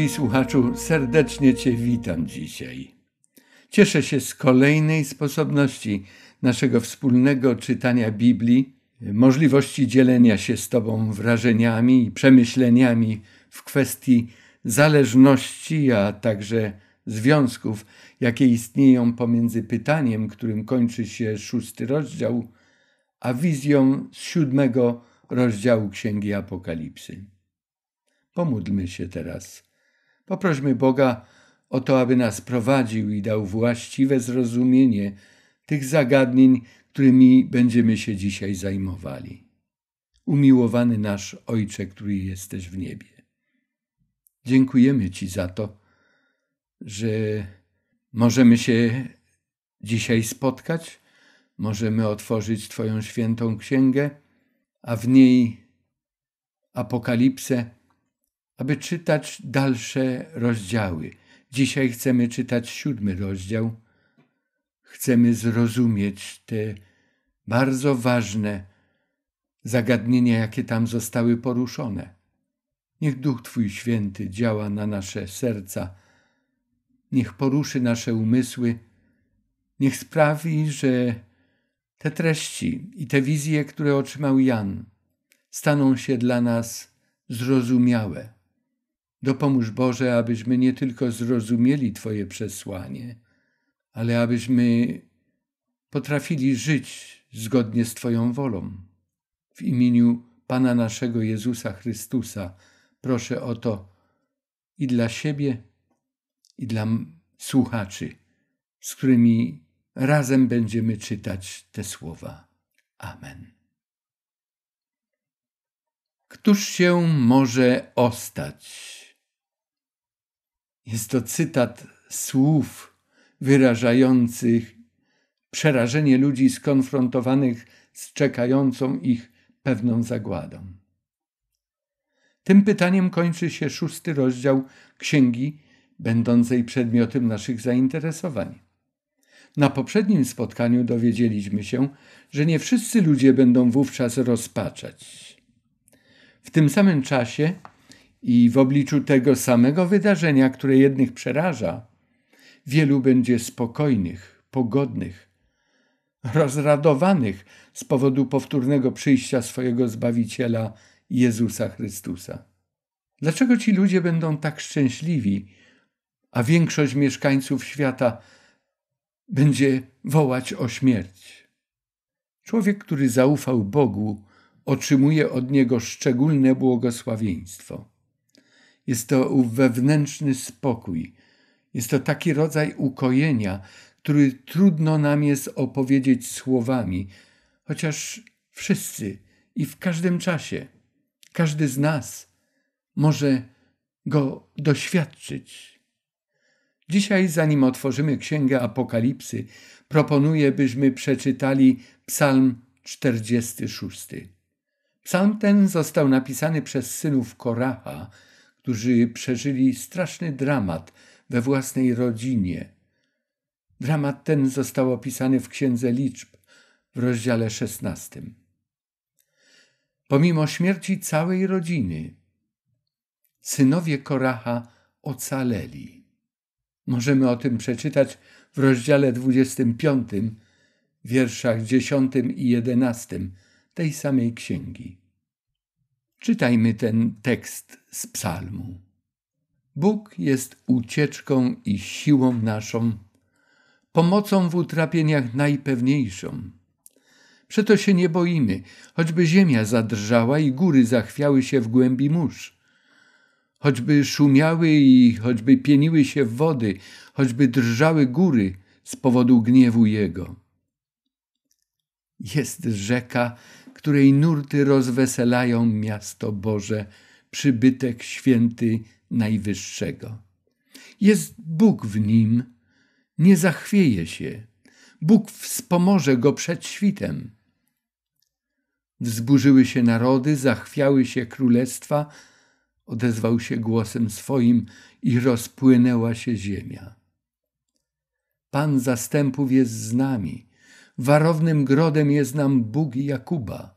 drogi słuchaczu, serdecznie Cię witam dzisiaj. Cieszę się z kolejnej sposobności naszego wspólnego czytania Biblii, możliwości dzielenia się z Tobą wrażeniami i przemyśleniami w kwestii zależności, a także związków, jakie istnieją pomiędzy pytaniem, którym kończy się szósty rozdział, a wizją z siódmego rozdziału Księgi Apokalipsy. Pomódlmy się teraz. Poprośmy Boga o to, aby nas prowadził i dał właściwe zrozumienie tych zagadnień, którymi będziemy się dzisiaj zajmowali. Umiłowany nasz Ojcze, który jesteś w niebie. Dziękujemy Ci za to, że możemy się dzisiaj spotkać, możemy otworzyć Twoją świętą księgę, a w niej apokalipsę aby czytać dalsze rozdziały. Dzisiaj chcemy czytać siódmy rozdział. Chcemy zrozumieć te bardzo ważne zagadnienia, jakie tam zostały poruszone. Niech Duch Twój Święty działa na nasze serca, niech poruszy nasze umysły, niech sprawi, że te treści i te wizje, które otrzymał Jan, staną się dla nas zrozumiałe. Dopomóż Boże, abyśmy nie tylko zrozumieli Twoje przesłanie, ale abyśmy potrafili żyć zgodnie z Twoją wolą. W imieniu Pana naszego Jezusa Chrystusa proszę o to i dla siebie, i dla słuchaczy, z którymi razem będziemy czytać te słowa. Amen. Któż się może ostać? Jest to cytat słów wyrażających przerażenie ludzi skonfrontowanych z czekającą ich pewną zagładą. Tym pytaniem kończy się szósty rozdział księgi, będącej przedmiotem naszych zainteresowań. Na poprzednim spotkaniu dowiedzieliśmy się, że nie wszyscy ludzie będą wówczas rozpaczać. W tym samym czasie i w obliczu tego samego wydarzenia, które jednych przeraża, wielu będzie spokojnych, pogodnych, rozradowanych z powodu powtórnego przyjścia swojego Zbawiciela Jezusa Chrystusa. Dlaczego ci ludzie będą tak szczęśliwi, a większość mieszkańców świata będzie wołać o śmierć? Człowiek, który zaufał Bogu, otrzymuje od Niego szczególne błogosławieństwo. Jest to wewnętrzny spokój. Jest to taki rodzaj ukojenia, który trudno nam jest opowiedzieć słowami, chociaż wszyscy i w każdym czasie, każdy z nas może go doświadczyć. Dzisiaj, zanim otworzymy Księgę Apokalipsy, proponuję, byśmy przeczytali Psalm 46. Psalm ten został napisany przez synów Koraha, którzy przeżyli straszny dramat we własnej rodzinie. Dramat ten został opisany w Księdze Liczb w rozdziale szesnastym. Pomimo śmierci całej rodziny, synowie Koraha ocaleli. Możemy o tym przeczytać w rozdziale 25, wierszach 10 i 11 tej samej księgi. Czytajmy ten tekst z psalmu. Bóg jest ucieczką i siłą naszą, pomocą w utrapieniach najpewniejszą. Przeto się nie boimy, choćby ziemia zadrżała i góry zachwiały się w głębi mórz. Choćby szumiały i choćby pieniły się wody, choćby drżały góry z powodu gniewu Jego. Jest rzeka, której nurty rozweselają miasto Boże, przybytek święty Najwyższego. Jest Bóg w nim, nie zachwieje się. Bóg wspomoże go przed świtem. Wzburzyły się narody, zachwiały się królestwa, odezwał się głosem swoim i rozpłynęła się ziemia. Pan zastępów jest z nami warownym grodem jest nam Bóg Jakuba.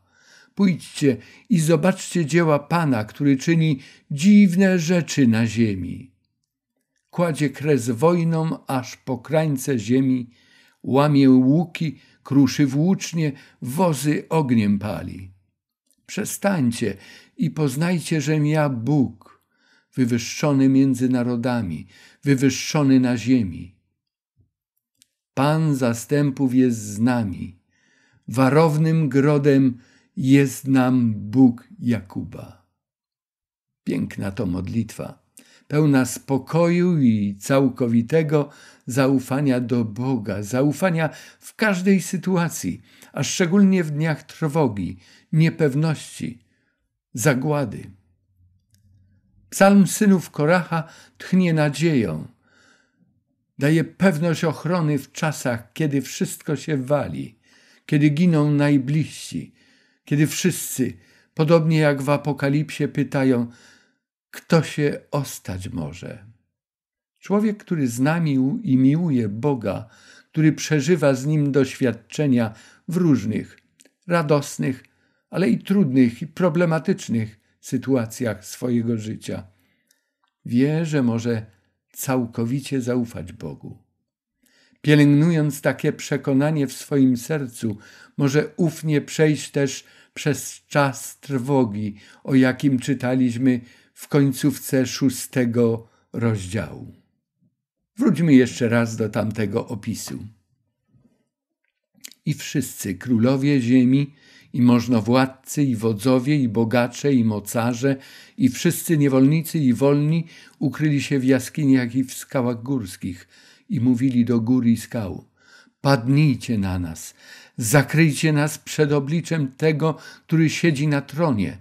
Pójdźcie i zobaczcie dzieła Pana, który czyni dziwne rzeczy na ziemi. Kładzie kres wojną, aż po krańce ziemi, łamie łuki, kruszy włócznie, wozy ogniem pali. Przestańcie i poznajcie, żem ja Bóg, wywyższony między narodami, wywyższony na ziemi. Pan zastępów jest z nami. Warownym grodem jest nam Bóg Jakuba. Piękna to modlitwa, pełna spokoju i całkowitego zaufania do Boga, zaufania w każdej sytuacji, a szczególnie w dniach trwogi, niepewności, zagłady. Psalm synów Koracha tchnie nadzieją, daje pewność ochrony w czasach, kiedy wszystko się wali, kiedy giną najbliżsi, kiedy wszyscy, podobnie jak w Apokalipsie, pytają, kto się ostać może. Człowiek, który zna i miłuje Boga, który przeżywa z nim doświadczenia w różnych, radosnych, ale i trudnych i problematycznych sytuacjach swojego życia. Wie, że może całkowicie zaufać Bogu. Pielęgnując takie przekonanie w swoim sercu, może ufnie przejść też przez czas trwogi, o jakim czytaliśmy w końcówce szóstego rozdziału. Wróćmy jeszcze raz do tamtego opisu. I wszyscy królowie ziemi i możnowładcy, i wodzowie, i bogacze, i mocarze, i wszyscy niewolnicy i wolni ukryli się w jaskiniach i w skałach górskich i mówili do góry i skał. Padnijcie na nas, zakryjcie nas przed obliczem tego, który siedzi na tronie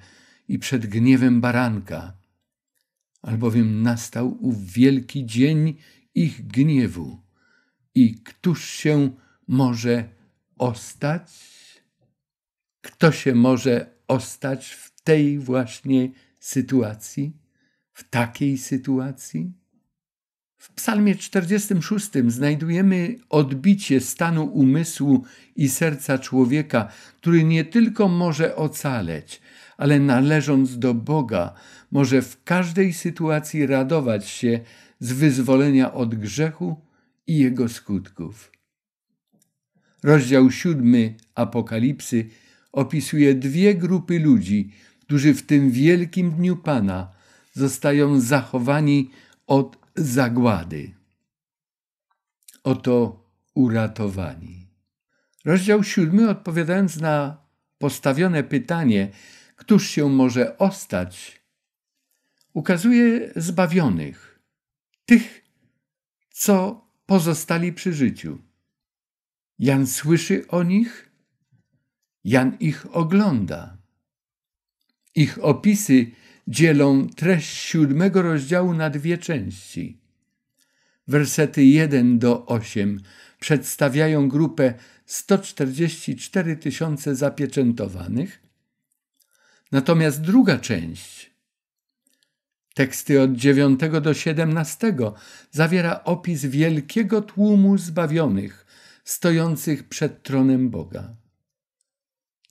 i przed gniewem baranka, albowiem nastał ów wielki dzień ich gniewu. I któż się może ostać? kto się może ostać w tej właśnie sytuacji, w takiej sytuacji? W Psalmie 46 znajdujemy odbicie stanu umysłu i serca człowieka, który nie tylko może ocaleć, ale należąc do Boga, może w każdej sytuacji radować się z wyzwolenia od grzechu i jego skutków. Rozdział 7 Apokalipsy opisuje dwie grupy ludzi, którzy w tym wielkim dniu Pana zostają zachowani od zagłady. Oto uratowani. Rozdział siódmy, odpowiadając na postawione pytanie, któż się może ostać, ukazuje zbawionych, tych, co pozostali przy życiu. Jan słyszy o nich Jan ich ogląda. Ich opisy dzielą treść siódmego rozdziału na dwie części. Wersety 1 do 8 przedstawiają grupę 144 tysiące zapieczętowanych, natomiast druga część, teksty od 9 do 17, zawiera opis wielkiego tłumu zbawionych stojących przed tronem Boga.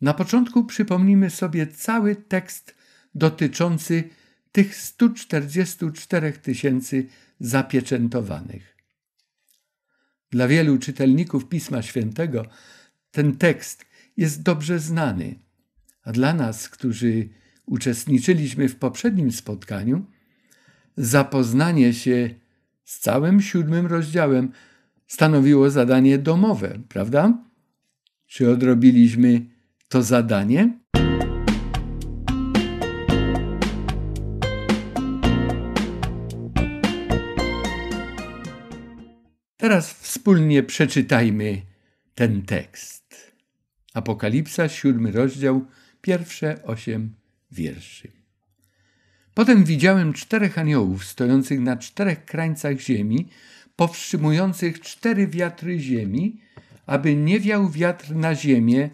Na początku przypomnimy sobie cały tekst dotyczący tych 144 tysięcy zapieczętowanych. Dla wielu czytelników Pisma Świętego ten tekst jest dobrze znany, a dla nas, którzy uczestniczyliśmy w poprzednim spotkaniu, zapoznanie się z całym siódmym rozdziałem stanowiło zadanie domowe, prawda? Czy odrobiliśmy to zadanie? Teraz wspólnie przeczytajmy ten tekst. Apokalipsa, siódmy rozdział, pierwsze osiem wierszy. Potem widziałem czterech aniołów stojących na czterech krańcach ziemi, powstrzymujących cztery wiatry ziemi, aby nie wiał wiatr na ziemię,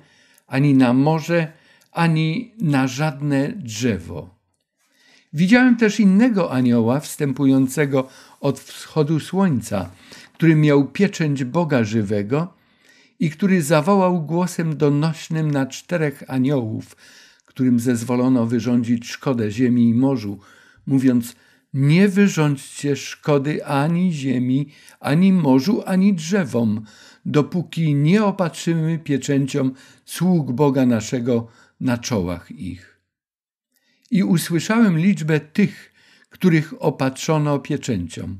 ani na morze, ani na żadne drzewo. Widziałem też innego anioła wstępującego od wschodu słońca, który miał pieczęć Boga żywego i który zawołał głosem donośnym na czterech aniołów, którym zezwolono wyrządzić szkodę ziemi i morzu, mówiąc: Nie wyrządźcie szkody ani ziemi, ani morzu, ani drzewom, dopóki nie opatrzymy pieczęcią sług Boga naszego na czołach ich. I usłyszałem liczbę tych, których opatrzono pieczęcią.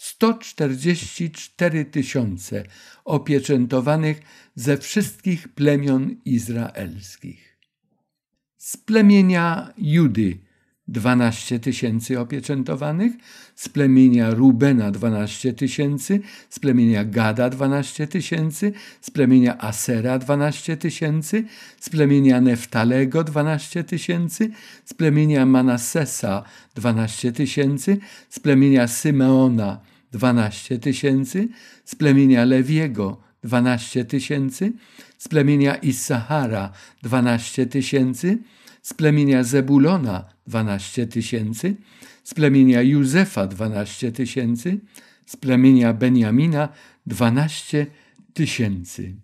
144 tysiące opieczętowanych ze wszystkich plemion izraelskich. Z plemienia Judy 12 tysięcy opieczętowanych, z plemienia Rubena 12 tysięcy, z plemienia Gada 12 tysięcy, z plemienia Asera 12 tysięcy, z plemienia Neftalego 12 tysięcy, z plemienia Manassesa 12 tysięcy, z plemienia Symeona 12 tysięcy, z plemienia Lewiego 12 tysięcy, z plemienia Issachara 12 tysięcy, z plemienia Zebulona 12 tysięcy, z plemienia Józefa 12 tysięcy, z plemienia Benjamina 12 tysięcy.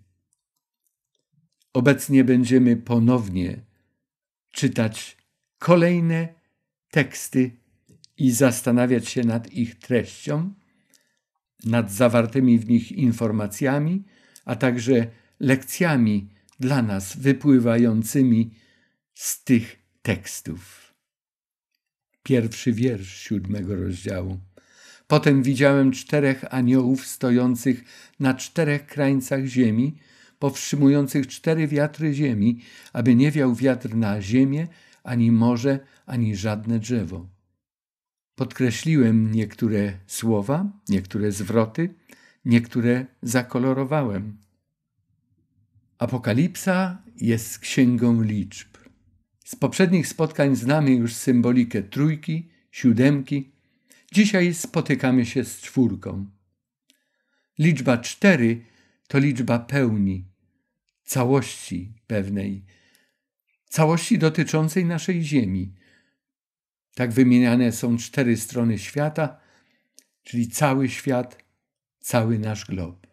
Obecnie będziemy ponownie czytać kolejne teksty i zastanawiać się nad ich treścią, nad zawartymi w nich informacjami, a także lekcjami dla nas wypływającymi z tych tekstów. Pierwszy wiersz siódmego rozdziału. Potem widziałem czterech aniołów stojących na czterech krańcach ziemi, powstrzymujących cztery wiatry ziemi, aby nie wiał wiatr na ziemię, ani morze, ani żadne drzewo. Podkreśliłem niektóre słowa, niektóre zwroty, niektóre zakolorowałem. Apokalipsa jest księgą liczb. Z poprzednich spotkań znamy już symbolikę trójki, siódemki. Dzisiaj spotykamy się z czwórką. Liczba cztery to liczba pełni, całości pewnej, całości dotyczącej naszej Ziemi. Tak wymieniane są cztery strony świata, czyli cały świat, cały nasz glob.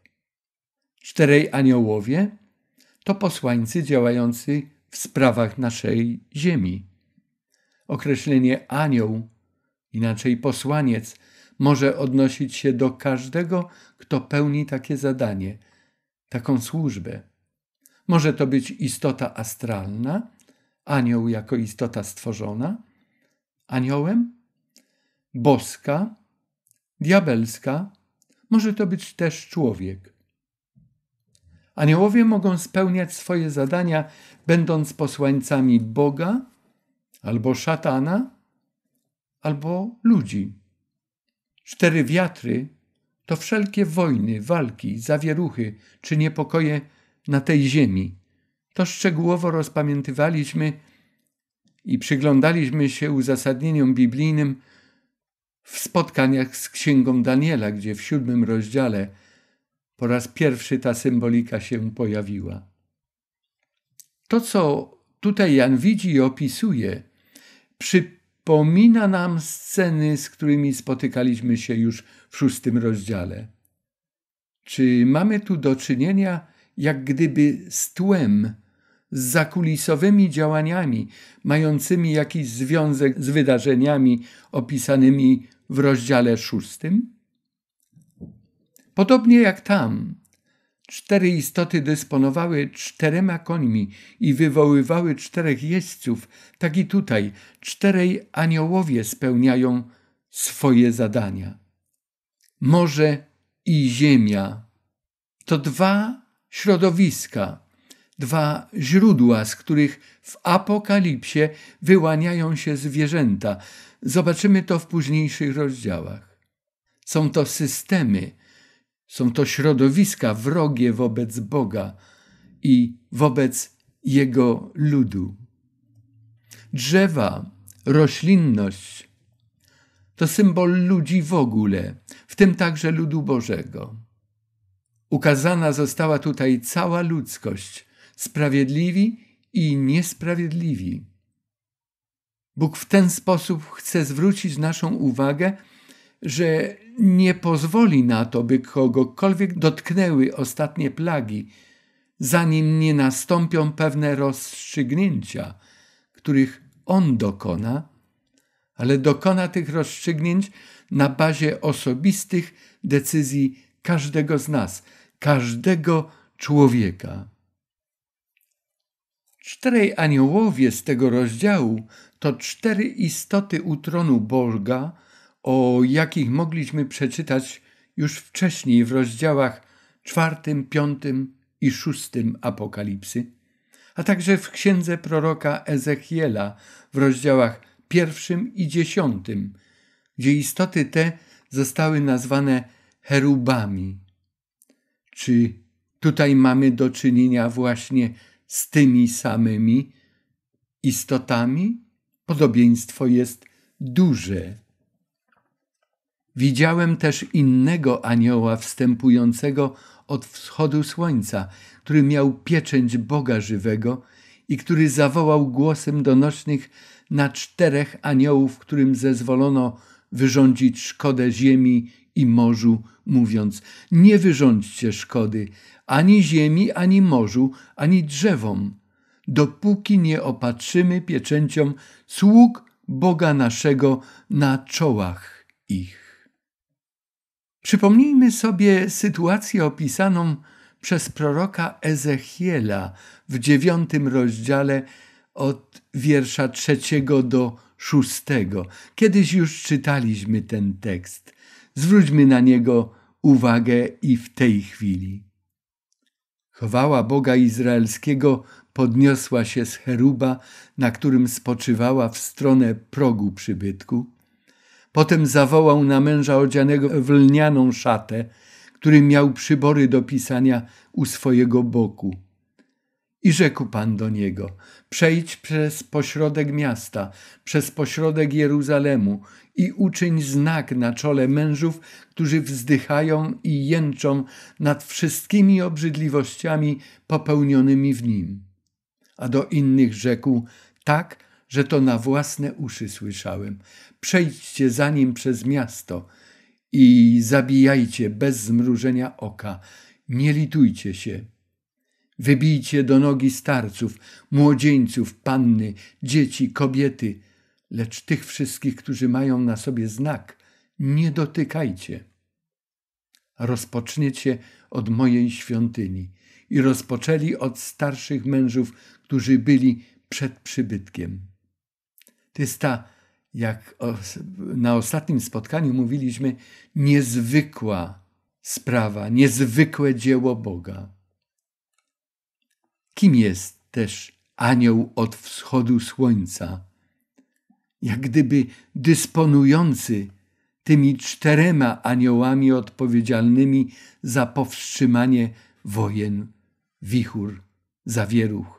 Czterej aniołowie to posłańcy działający w sprawach naszej ziemi. Określenie anioł, inaczej posłaniec, może odnosić się do każdego, kto pełni takie zadanie, taką służbę. Może to być istota astralna, anioł jako istota stworzona, aniołem, boska, diabelska, może to być też człowiek. Aniołowie mogą spełniać swoje zadania, będąc posłańcami Boga, albo szatana, albo ludzi. Cztery wiatry to wszelkie wojny, walki, zawieruchy czy niepokoje na tej ziemi. To szczegółowo rozpamiętywaliśmy i przyglądaliśmy się uzasadnieniom biblijnym w spotkaniach z Księgą Daniela, gdzie w siódmym rozdziale po raz pierwszy ta symbolika się pojawiła. To, co tutaj Jan widzi i opisuje, przypomina nam sceny, z którymi spotykaliśmy się już w szóstym rozdziale. Czy mamy tu do czynienia jak gdyby z tłem, z zakulisowymi działaniami, mającymi jakiś związek z wydarzeniami opisanymi w rozdziale szóstym? Podobnie jak tam. Cztery istoty dysponowały czterema końmi i wywoływały czterech jeźdźców, tak i tutaj czterej aniołowie spełniają swoje zadania. Morze i ziemia to dwa środowiska, dwa źródła, z których w Apokalipsie wyłaniają się zwierzęta. Zobaczymy to w późniejszych rozdziałach. Są to systemy, są to środowiska wrogie wobec Boga i wobec Jego ludu. Drzewa, roślinność to symbol ludzi w ogóle, w tym także ludu Bożego. Ukazana została tutaj cała ludzkość, sprawiedliwi i niesprawiedliwi. Bóg w ten sposób chce zwrócić naszą uwagę że nie pozwoli na to, by kogokolwiek dotknęły ostatnie plagi, zanim nie nastąpią pewne rozstrzygnięcia, których on dokona, ale dokona tych rozstrzygnięć na bazie osobistych decyzji każdego z nas, każdego człowieka. Czterej aniołowie z tego rozdziału to cztery istoty u tronu Boga, o jakich mogliśmy przeczytać już wcześniej w rozdziałach czwartym, piątym i szóstym Apokalipsy, a także w księdze proroka Ezechiela w rozdziałach pierwszym i dziesiątym, gdzie istoty te zostały nazwane herubami. Czy tutaj mamy do czynienia właśnie z tymi samymi istotami? Podobieństwo jest duże. Widziałem też innego anioła wstępującego od wschodu słońca, który miał pieczęć Boga żywego i który zawołał głosem donośnych na czterech aniołów, którym zezwolono wyrządzić szkodę ziemi i morzu, mówiąc: Nie wyrządźcie szkody ani ziemi, ani morzu, ani drzewom, dopóki nie opatrzymy pieczęciom sług Boga naszego na czołach ich. Przypomnijmy sobie sytuację opisaną przez proroka Ezechiela w dziewiątym rozdziale od wiersza trzeciego do szóstego. Kiedyś już czytaliśmy ten tekst. Zwróćmy na niego uwagę i w tej chwili. Chowała Boga Izraelskiego podniosła się z cheruba, na którym spoczywała w stronę progu przybytku Potem zawołał na męża odzianego w lnianą szatę, który miał przybory do pisania u swojego boku. I rzekł Pan do niego: Przejdź przez pośrodek miasta, przez pośrodek Jeruzalemu i uczyń znak na czole mężów, którzy wzdychają i jęczą nad wszystkimi obrzydliwościami popełnionymi w nim. A do innych rzekł: Tak, że to na własne uszy słyszałem przejdźcie za nim przez miasto i zabijajcie bez zmrużenia oka, nie litujcie się. Wybijcie do nogi starców, młodzieńców, panny, dzieci, kobiety, lecz tych wszystkich, którzy mają na sobie znak, nie dotykajcie. Rozpoczniecie od mojej świątyni i rozpoczęli od starszych mężów, którzy byli przed przybytkiem. To jest ta jak na ostatnim spotkaniu mówiliśmy, niezwykła sprawa, niezwykłe dzieło Boga. Kim jest też anioł od wschodu słońca? Jak gdyby dysponujący tymi czterema aniołami odpowiedzialnymi za powstrzymanie wojen, wichur, zawieruch.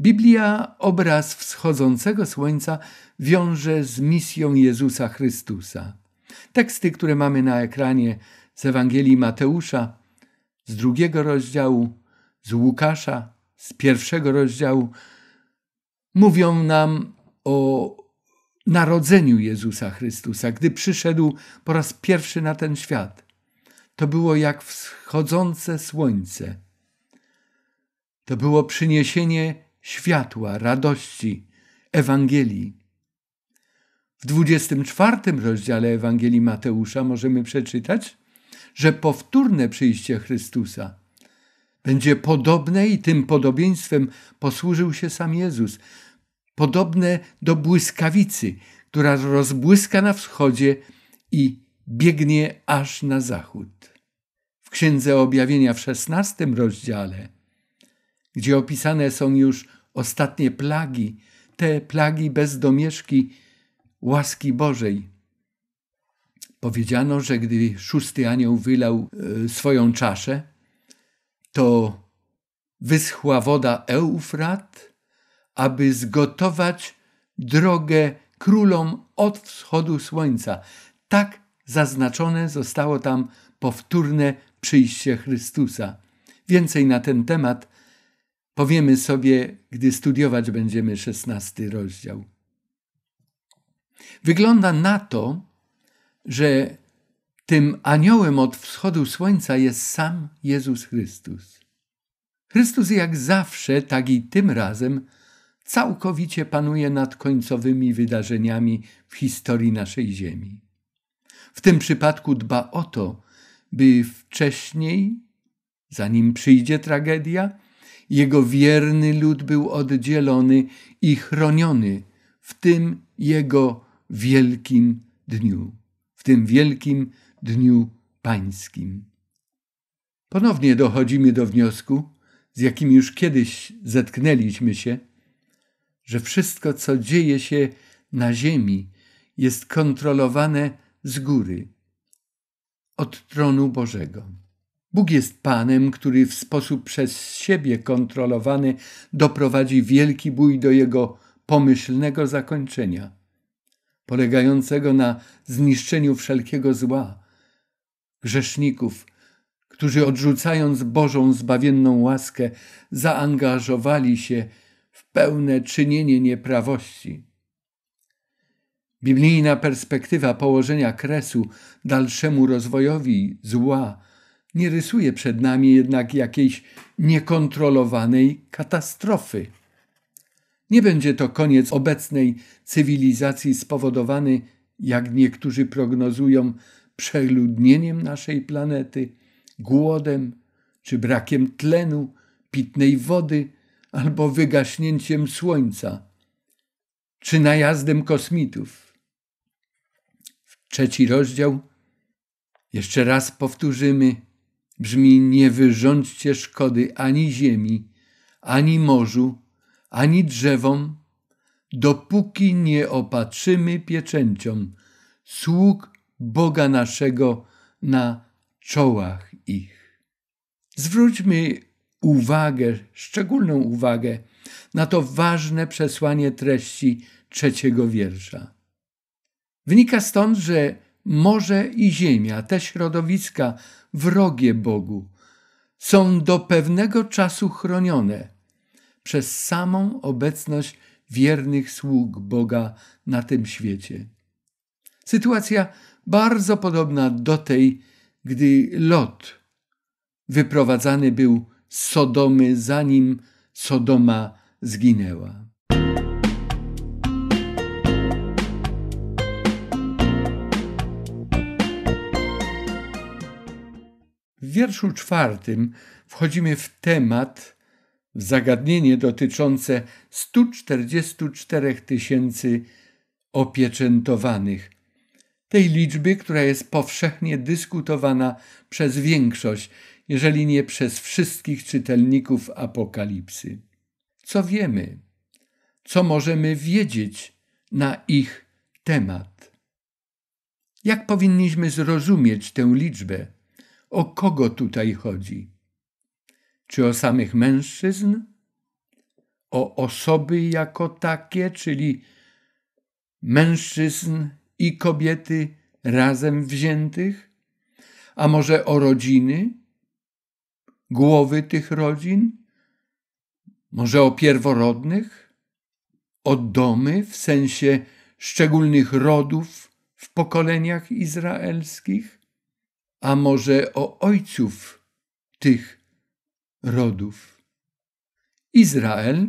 Biblia obraz wschodzącego słońca wiąże z misją Jezusa Chrystusa. Teksty, które mamy na ekranie z Ewangelii Mateusza, z drugiego rozdziału, z Łukasza, z pierwszego rozdziału, mówią nam o narodzeniu Jezusa Chrystusa, gdy przyszedł po raz pierwszy na ten świat. To było jak wschodzące słońce. To było przyniesienie światła, radości, Ewangelii. W 24 rozdziale Ewangelii Mateusza możemy przeczytać, że powtórne przyjście Chrystusa będzie podobne i tym podobieństwem posłużył się sam Jezus, podobne do błyskawicy, która rozbłyska na wschodzie i biegnie aż na zachód. W Księdze Objawienia w 16 rozdziale, gdzie opisane są już ostatnie plagi, te plagi bez domieszki łaski Bożej. Powiedziano, że gdy szósty anioł wylał e, swoją czaszę, to wyschła woda Eufrat, aby zgotować drogę królom od wschodu słońca. Tak zaznaczone zostało tam powtórne przyjście Chrystusa. Więcej na ten temat powiemy sobie, gdy studiować będziemy szesnasty rozdział. Wygląda na to, że tym aniołem od wschodu słońca jest sam Jezus Chrystus. Chrystus jak zawsze, tak i tym razem, całkowicie panuje nad końcowymi wydarzeniami w historii naszej Ziemi. W tym przypadku dba o to, by wcześniej, zanim przyjdzie tragedia, jego wierny lud był oddzielony i chroniony w tym jego wielkim dniu, w tym wielkim dniu pańskim. Ponownie dochodzimy do wniosku, z jakim już kiedyś zetknęliśmy się, że wszystko, co dzieje się na ziemi, jest kontrolowane z góry, od tronu Bożego. Bóg jest Panem, który w sposób przez siebie kontrolowany doprowadzi wielki bój do jego pomyślnego zakończenia, polegającego na zniszczeniu wszelkiego zła, grzeszników, którzy odrzucając Bożą zbawienną łaskę, zaangażowali się w pełne czynienie nieprawości. Biblijna perspektywa położenia kresu dalszemu rozwojowi zła nie rysuje przed nami jednak jakiejś niekontrolowanej katastrofy. Nie będzie to koniec obecnej cywilizacji spowodowany, jak niektórzy prognozują, przeludnieniem naszej planety, głodem czy brakiem tlenu, pitnej wody albo wygaśnięciem słońca, czy najazdem kosmitów. W trzeci rozdział jeszcze raz powtórzymy – brzmi: Nie wyrządźcie szkody ani ziemi, ani morzu, ani drzewom, dopóki nie opatrzymy pieczęcią sług Boga naszego na czołach ich. Zwróćmy uwagę, szczególną uwagę na to ważne przesłanie treści trzeciego wiersza. Wynika stąd, że morze i ziemia, te środowiska wrogie Bogu, są do pewnego czasu chronione przez samą obecność wiernych sług Boga na tym świecie. Sytuacja bardzo podobna do tej, gdy Lot wyprowadzany był z Sodomy, zanim Sodoma zginęła. wierszu czwartym wchodzimy w temat, w zagadnienie dotyczące 144 tysięcy opieczętowanych. Tej liczby, która jest powszechnie dyskutowana przez większość, jeżeli nie przez wszystkich czytelników Apokalipsy. Co wiemy? Co możemy wiedzieć na ich temat? Jak powinniśmy zrozumieć tę liczbę? O kogo tutaj chodzi? Czy o samych mężczyzn? O osoby jako takie, czyli mężczyzn i kobiety razem wziętych? A może o rodziny? Głowy tych rodzin? Może o pierworodnych? O domy w sensie szczególnych rodów w pokoleniach izraelskich? a może o ojców tych rodów. Izrael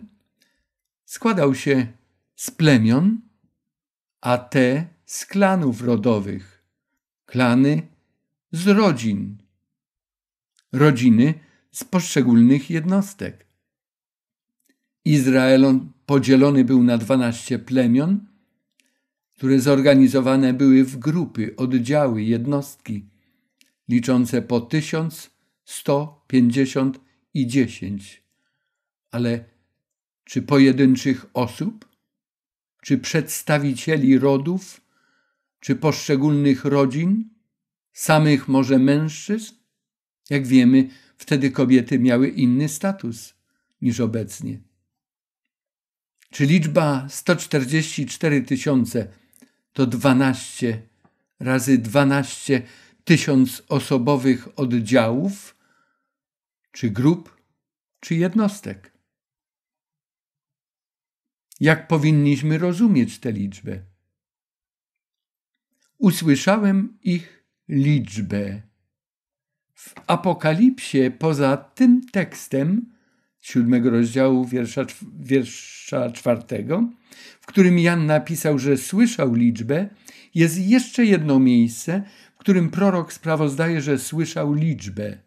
składał się z plemion, a te z klanów rodowych, klany z rodzin, rodziny z poszczególnych jednostek. Izrael podzielony był na dwanaście plemion, które zorganizowane były w grupy, oddziały, jednostki liczące po tysiąc, sto, pięćdziesiąt i dziesięć. Ale czy pojedynczych osób? Czy przedstawicieli rodów? Czy poszczególnych rodzin? Samych może mężczyzn? Jak wiemy, wtedy kobiety miały inny status niż obecnie. Czy liczba 144 tysiące to 12 razy 12 tysiącosobowych oddziałów, czy grup, czy jednostek. Jak powinniśmy rozumieć te liczbę? Usłyszałem ich liczbę. W Apokalipsie poza tym tekstem, siódmego rozdziału wiersza, wiersza czwartego, w którym Jan napisał, że słyszał liczbę, jest jeszcze jedno miejsce, w którym prorok sprawozdaje, że słyszał liczbę.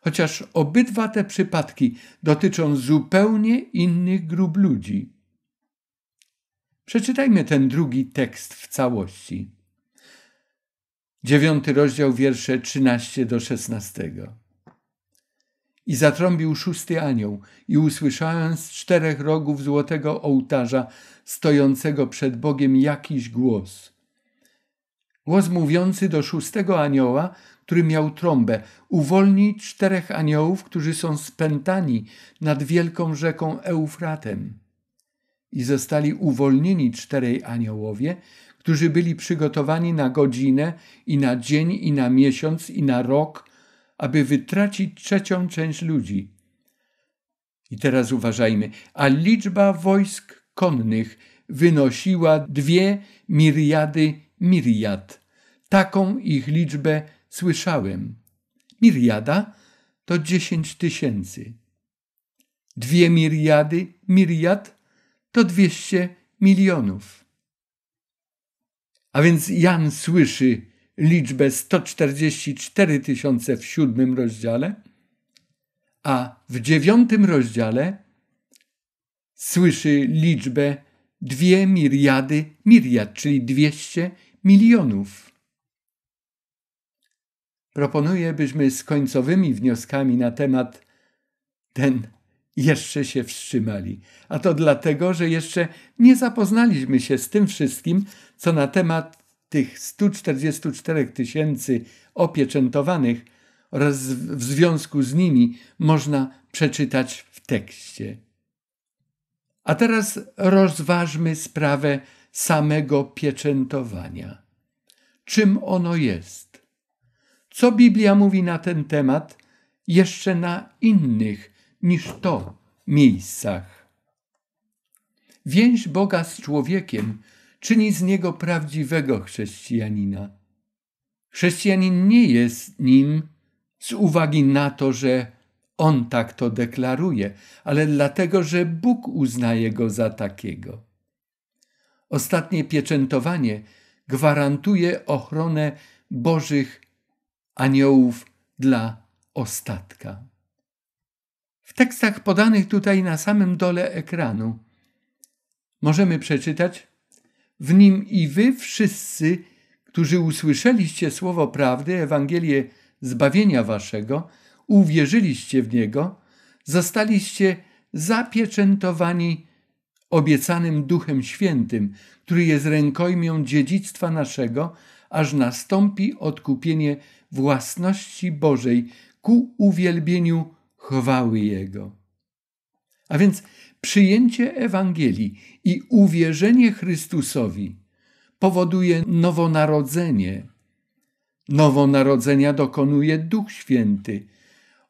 Chociaż obydwa te przypadki dotyczą zupełnie innych grup ludzi. Przeczytajmy ten drugi tekst w całości. Dziewiąty rozdział, wiersze 13 do 16. I zatrąbił szósty anioł, i usłyszałem z czterech rogów złotego ołtarza stojącego przed Bogiem jakiś głos – Głos mówiący do szóstego anioła, który miał trąbę: Uwolnij czterech aniołów, którzy są spętani nad wielką rzeką Eufratem. I zostali uwolnieni czterej aniołowie, którzy byli przygotowani na godzinę i na dzień i na miesiąc i na rok, aby wytracić trzecią część ludzi. I teraz uważajmy, a liczba wojsk konnych wynosiła dwie miriady miriad. Taką ich liczbę słyszałem. Miriada to dziesięć tysięcy. Dwie miriady, miriad to dwieście milionów. A więc Jan słyszy liczbę 144 tysiące w siódmym rozdziale, a w dziewiątym rozdziale słyszy liczbę dwie miriady miriad, czyli 200 milionów. Proponuję, byśmy z końcowymi wnioskami na temat ten jeszcze się wstrzymali. A to dlatego, że jeszcze nie zapoznaliśmy się z tym wszystkim, co na temat tych 144 tysięcy opieczętowanych oraz w związku z nimi można przeczytać w tekście. A teraz rozważmy sprawę samego pieczętowania. Czym ono jest? Co Biblia mówi na ten temat jeszcze na innych niż to miejscach? Więź Boga z człowiekiem czyni z niego prawdziwego chrześcijanina. Chrześcijanin nie jest nim z uwagi na to, że on tak to deklaruje, ale dlatego, że Bóg uznaje go za takiego. Ostatnie pieczętowanie gwarantuje ochronę Bożych aniołów dla ostatka. W tekstach podanych tutaj na samym dole ekranu możemy przeczytać: W nim i wy wszyscy, którzy usłyszeliście słowo prawdy, Ewangelię zbawienia waszego, uwierzyliście w niego, zostaliście zapieczętowani obiecanym Duchem Świętym, który jest rękojmią dziedzictwa naszego, aż nastąpi odkupienie własności Bożej ku uwielbieniu chwały Jego. A więc przyjęcie Ewangelii i uwierzenie Chrystusowi powoduje nowonarodzenie. Nowonarodzenia dokonuje Duch Święty.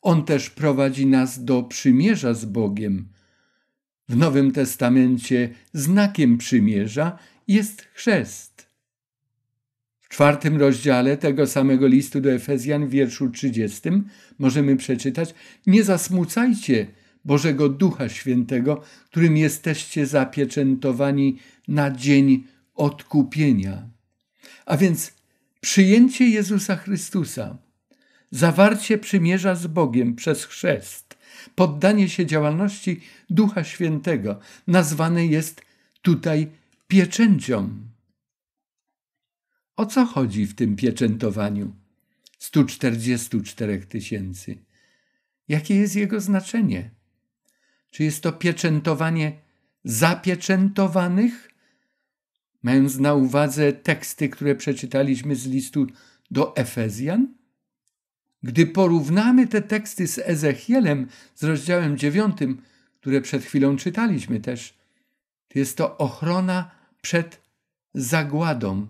On też prowadzi nas do przymierza z Bogiem, w Nowym Testamencie znakiem przymierza jest chrzest. W czwartym rozdziale tego samego listu do Efezjan w wierszu 30 możemy przeczytać: Nie zasmucajcie Bożego Ducha Świętego, którym jesteście zapieczętowani na dzień odkupienia. A więc przyjęcie Jezusa Chrystusa, zawarcie przymierza z Bogiem przez chrzest poddanie się działalności Ducha Świętego nazwane jest tutaj pieczęcią. O co chodzi w tym pieczętowaniu 144 tysięcy? Jakie jest jego znaczenie? Czy jest to pieczętowanie zapieczętowanych? Mając na uwadze teksty, które przeczytaliśmy z listu do Efezjan? Gdy porównamy te teksty z Ezechielem, z rozdziałem dziewiątym, które przed chwilą czytaliśmy też, jest to ochrona przed zagładą,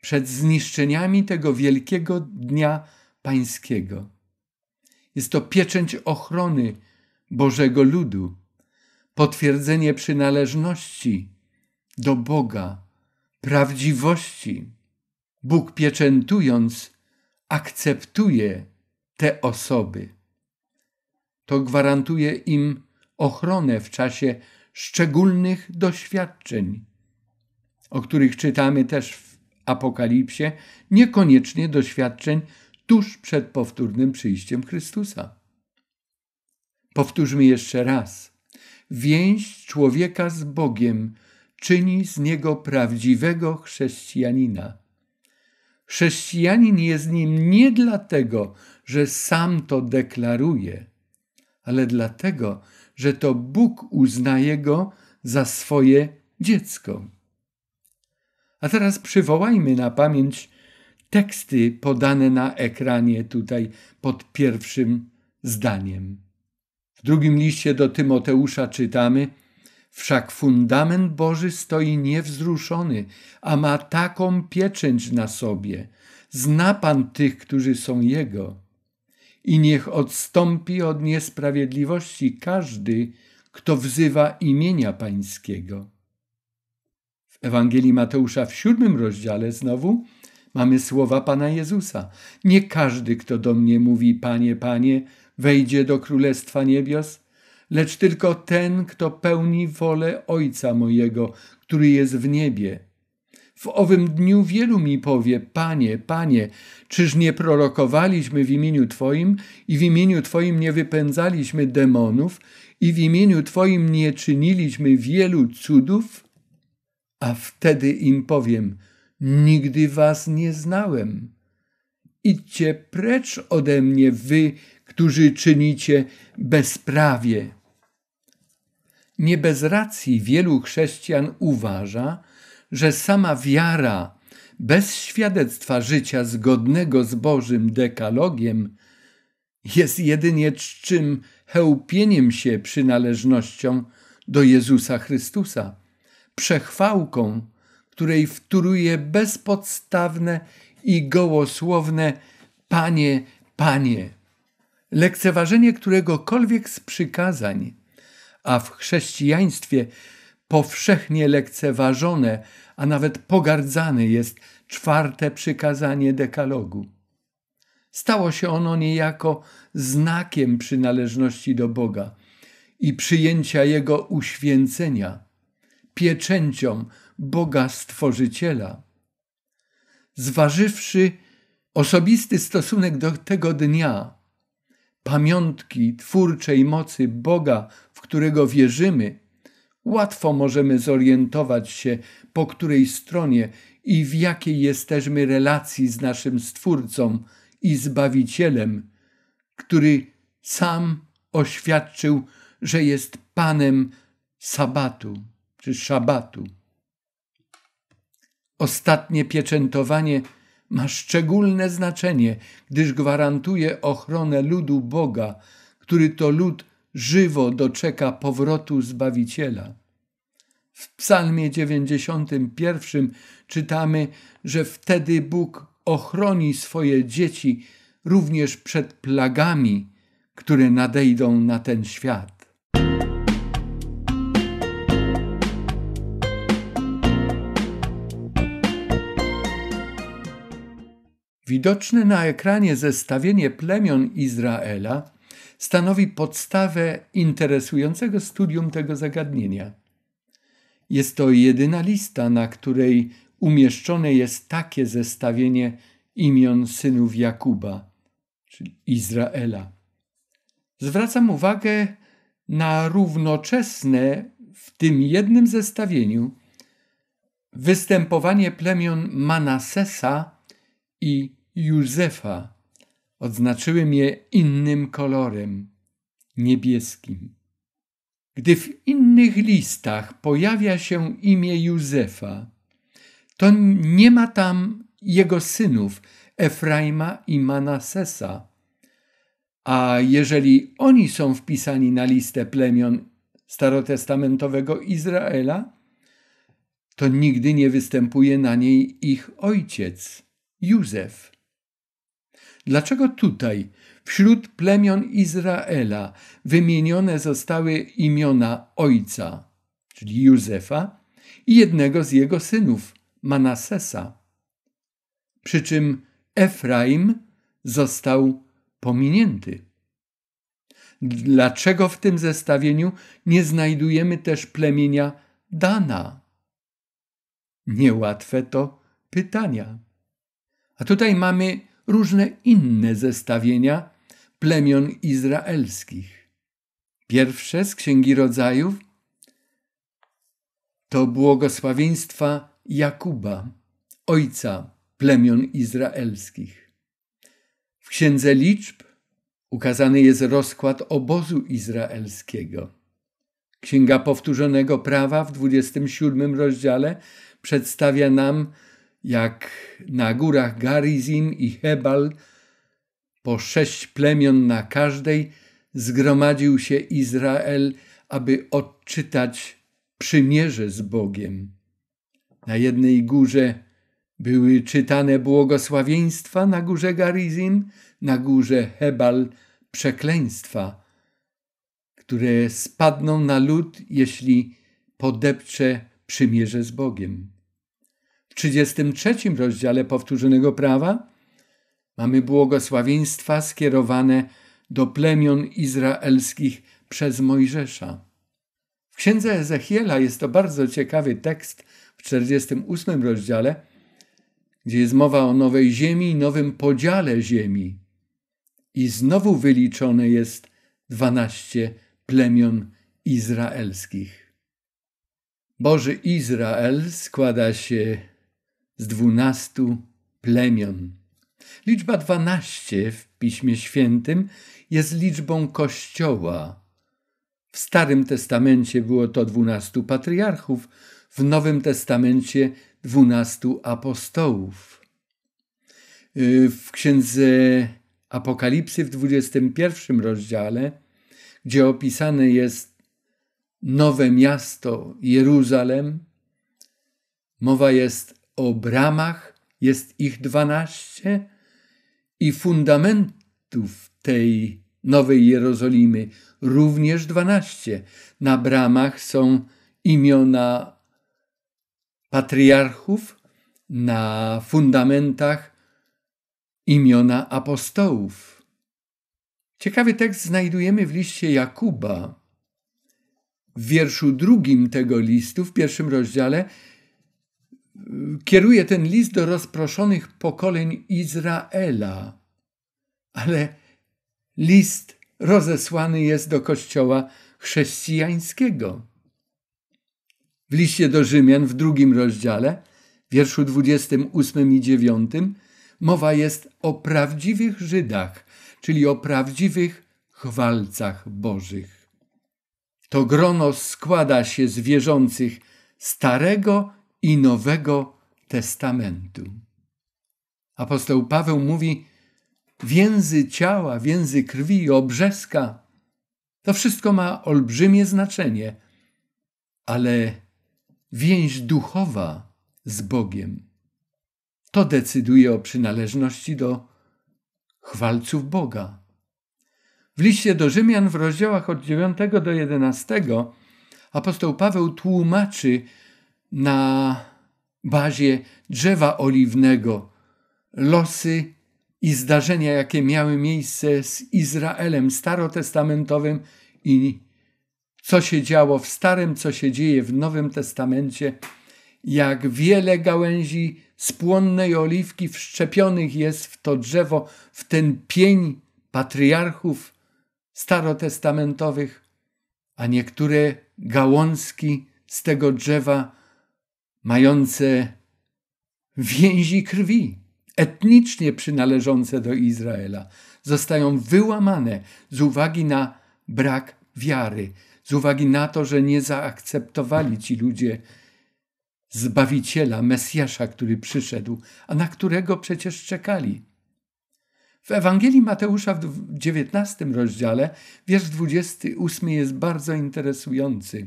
przed zniszczeniami tego wielkiego dnia pańskiego. Jest to pieczęć ochrony Bożego ludu, potwierdzenie przynależności do Boga, prawdziwości. Bóg pieczętując, akceptuje te osoby. To gwarantuje im ochronę w czasie szczególnych doświadczeń, o których czytamy też w Apokalipsie, niekoniecznie doświadczeń tuż przed powtórnym przyjściem Chrystusa. Powtórzmy jeszcze raz. Więź człowieka z Bogiem czyni z niego prawdziwego chrześcijanina. Chrześcijanin jest nim nie dlatego, że sam to deklaruje, ale dlatego, że to Bóg uznaje go za swoje dziecko. A teraz przywołajmy na pamięć teksty podane na ekranie tutaj pod pierwszym zdaniem. W drugim liście do Tymoteusza czytamy: Wszak fundament Boży stoi niewzruszony, a ma taką pieczęć na sobie. Zna Pan tych, którzy są Jego i niech odstąpi od niesprawiedliwości każdy, kto wzywa imienia Pańskiego. W Ewangelii Mateusza w siódmym rozdziale znowu mamy słowa Pana Jezusa. Nie każdy, kto do mnie mówi Panie, Panie, wejdzie do Królestwa Niebios, lecz tylko ten, kto pełni wolę Ojca mojego, który jest w niebie. W owym dniu wielu mi powie: Panie, Panie, czyż nie prorokowaliśmy w imieniu Twoim i w imieniu Twoim nie wypędzaliśmy demonów i w imieniu Twoim nie czyniliśmy wielu cudów? A wtedy im powiem: Nigdy Was nie znałem. Idźcie precz ode mnie, wy, którzy czynicie bezprawie. Nie bez racji wielu chrześcijan uważa, że sama wiara bez świadectwa życia zgodnego z Bożym dekalogiem jest jedynie czczym chełpieniem się przynależnością do Jezusa Chrystusa, przechwałką, której wtóruje bezpodstawne i gołosłowne Panie, Panie. Lekceważenie któregokolwiek z przykazań, a w chrześcijaństwie powszechnie lekceważone, a nawet pogardzane jest czwarte przykazanie dekalogu. Stało się ono niejako znakiem przynależności do Boga i przyjęcia Jego uświęcenia, pieczęcią Boga Stworzyciela. Zważywszy osobisty stosunek do tego dnia, pamiątki twórczej mocy Boga, w którego wierzymy, Łatwo możemy zorientować się, po której stronie i w jakiej jesteśmy relacji z naszym Stwórcą i Zbawicielem, który sam oświadczył, że jest Panem Sabatu czy Szabatu. Ostatnie pieczętowanie ma szczególne znaczenie, gdyż gwarantuje ochronę ludu Boga, który to lud żywo doczeka powrotu Zbawiciela. W Psalmie 91 czytamy, że wtedy Bóg ochroni swoje dzieci również przed plagami, które nadejdą na ten świat. Widoczne na ekranie zestawienie plemion Izraela stanowi podstawę interesującego studium tego zagadnienia. Jest to jedyna lista, na której umieszczone jest takie zestawienie imion synów Jakuba, czyli Izraela. Zwracam uwagę na równoczesne w tym jednym zestawieniu występowanie plemion Manasesa i Józefa Odznaczyłem je innym kolorem niebieskim. Gdy w innych listach pojawia się imię Józefa, to nie ma tam jego synów Efraima i Manasesa. A jeżeli oni są wpisani na listę plemion starotestamentowego Izraela, to nigdy nie występuje na niej ich ojciec, Józef. Dlaczego tutaj, wśród plemion Izraela, wymienione zostały imiona ojca, czyli Józefa, i jednego z jego synów, Manasesa? Przy czym Efraim został pominięty. Dlaczego w tym zestawieniu nie znajdujemy też plemienia Dana? Niełatwe to pytania. A tutaj mamy różne inne zestawienia plemion izraelskich. Pierwsze z Księgi Rodzajów to błogosławieństwa Jakuba, ojca plemion izraelskich. W Księdze Liczb ukazany jest rozkład obozu izraelskiego. Księga Powtórzonego Prawa w 27 rozdziale przedstawia nam jak na górach Garizim i Hebal, po sześć plemion na każdej, zgromadził się Izrael, aby odczytać przymierze z Bogiem. Na jednej górze były czytane błogosławieństwa, na górze Garizim, na górze Hebal przekleństwa, które spadną na lud, jeśli podepcze przymierze z Bogiem. 33 rozdziale powtórzonego prawa mamy błogosławieństwa skierowane do plemion izraelskich przez Mojżesza. W księdze Ezechiela jest to bardzo ciekawy tekst w 48 rozdziale, gdzie jest mowa o nowej ziemi i nowym podziale ziemi. I znowu wyliczone jest 12 plemion izraelskich. Boży Izrael składa się z dwunastu plemion. Liczba dwanaście w Piśmie Świętym jest liczbą Kościoła. W Starym Testamencie było to dwunastu patriarchów, w Nowym Testamencie dwunastu apostołów. Y, w księdze Apokalipsy w 21 rozdziale, gdzie opisane jest nowe miasto Jeruzalem, mowa jest o bramach jest ich dwanaście i fundamentów tej Nowej Jerozolimy również dwanaście. Na bramach są imiona patriarchów, na fundamentach imiona apostołów. Ciekawy tekst znajdujemy w liście Jakuba. W wierszu drugim tego listu, w pierwszym rozdziale, kieruje ten list do rozproszonych pokoleń Izraela, ale list rozesłany jest do kościoła chrześcijańskiego. W liście do Rzymian w drugim rozdziale, wierszu 28 i 9, mowa jest o prawdziwych Żydach, czyli o prawdziwych chwalcach Bożych. To grono składa się z wierzących Starego i Nowego Testamentu. Apostoł Paweł mówi: Więzy ciała, więzy krwi i obrzeska to wszystko ma olbrzymie znaczenie, ale więź duchowa z Bogiem to decyduje o przynależności do chwalców Boga. W liście do Rzymian w rozdziałach od 9 do 11 apostoł Paweł tłumaczy, na bazie drzewa oliwnego losy i zdarzenia, jakie miały miejsce z Izraelem starotestamentowym i co się działo w Starym, co się dzieje w Nowym Testamencie, jak wiele gałęzi spłonnej oliwki wszczepionych jest w to drzewo, w ten pień patriarchów starotestamentowych, a niektóre gałązki z tego drzewa mające więzi krwi, etnicznie przynależące do Izraela, zostają wyłamane z uwagi na brak wiary, z uwagi na to, że nie zaakceptowali ci ludzie Zbawiciela, Mesjasza, który przyszedł, a na którego przecież czekali. W Ewangelii Mateusza w 19 rozdziale wiersz 28 jest bardzo interesujący.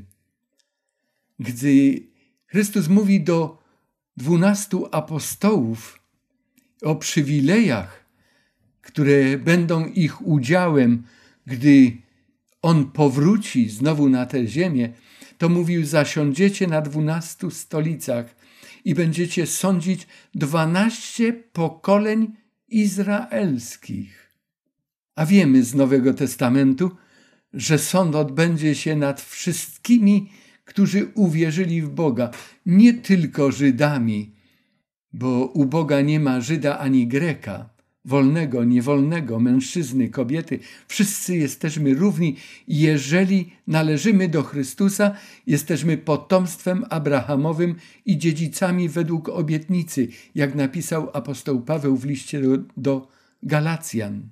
Gdy Chrystus mówi do dwunastu apostołów o przywilejach, które będą ich udziałem, gdy On powróci znowu na tę ziemię, to mówił, zasiądziecie na dwunastu stolicach i będziecie sądzić dwanaście pokoleń izraelskich. A wiemy z Nowego Testamentu, że sąd odbędzie się nad wszystkimi którzy uwierzyli w Boga, nie tylko Żydami, bo u Boga nie ma Żyda ani Greka, wolnego, niewolnego, mężczyzny, kobiety. Wszyscy jesteśmy równi, jeżeli należymy do Chrystusa, jesteśmy potomstwem Abrahamowym i dziedzicami według obietnicy, jak napisał apostoł Paweł w liście do, do Galacjan.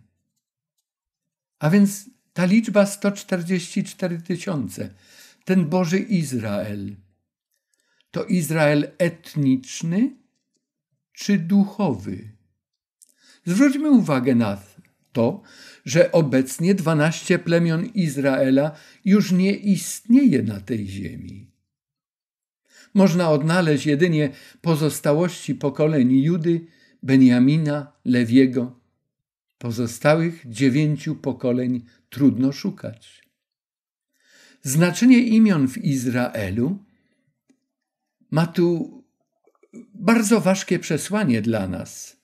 A więc ta liczba 144 tysiące ten Boży Izrael. To Izrael etniczny czy duchowy? Zwróćmy uwagę na to, że obecnie 12 plemion Izraela już nie istnieje na tej ziemi. Można odnaleźć jedynie pozostałości pokoleń Judy, Beniamina, Lewiego. Pozostałych dziewięciu pokoleń trudno szukać. Znaczenie imion w Izraelu ma tu bardzo ważkie przesłanie dla nas.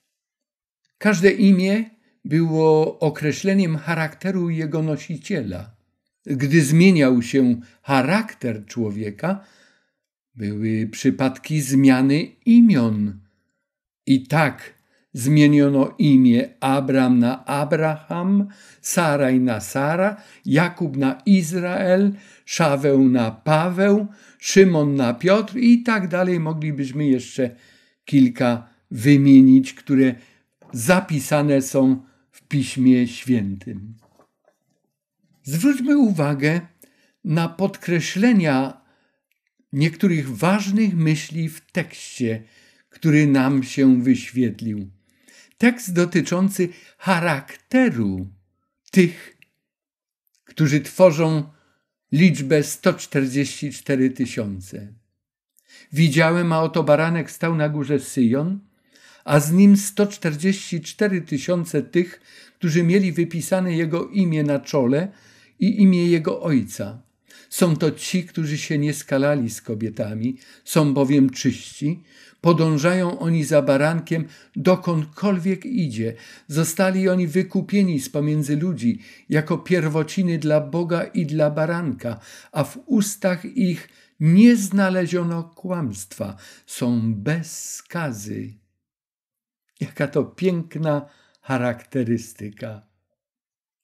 Każde imię było określeniem charakteru jego nosiciela. Gdy zmieniał się charakter człowieka, były przypadki zmiany imion. I tak Zmieniono imię Abram na Abraham, Saraj na Sara, Jakub na Izrael, Szaweł na Paweł, Szymon na Piotr i tak dalej. Moglibyśmy jeszcze kilka wymienić, które zapisane są w Piśmie Świętym. Zwróćmy uwagę na podkreślenia niektórych ważnych myśli w tekście, który nam się wyświetlił tekst dotyczący charakteru tych, którzy tworzą liczbę 144 tysiące. Widziałem, a oto baranek stał na górze Syjon, a z nim 144 tysiące tych, którzy mieli wypisane jego imię na czole i imię jego ojca. Są to ci, którzy się nie skalali z kobietami, są bowiem czyści, Podążają oni za barankiem, dokądkolwiek idzie. Zostali oni wykupieni z pomiędzy ludzi, jako pierwociny dla Boga i dla baranka, a w ustach ich nie znaleziono kłamstwa, są bez skazy. Jaka to piękna charakterystyka.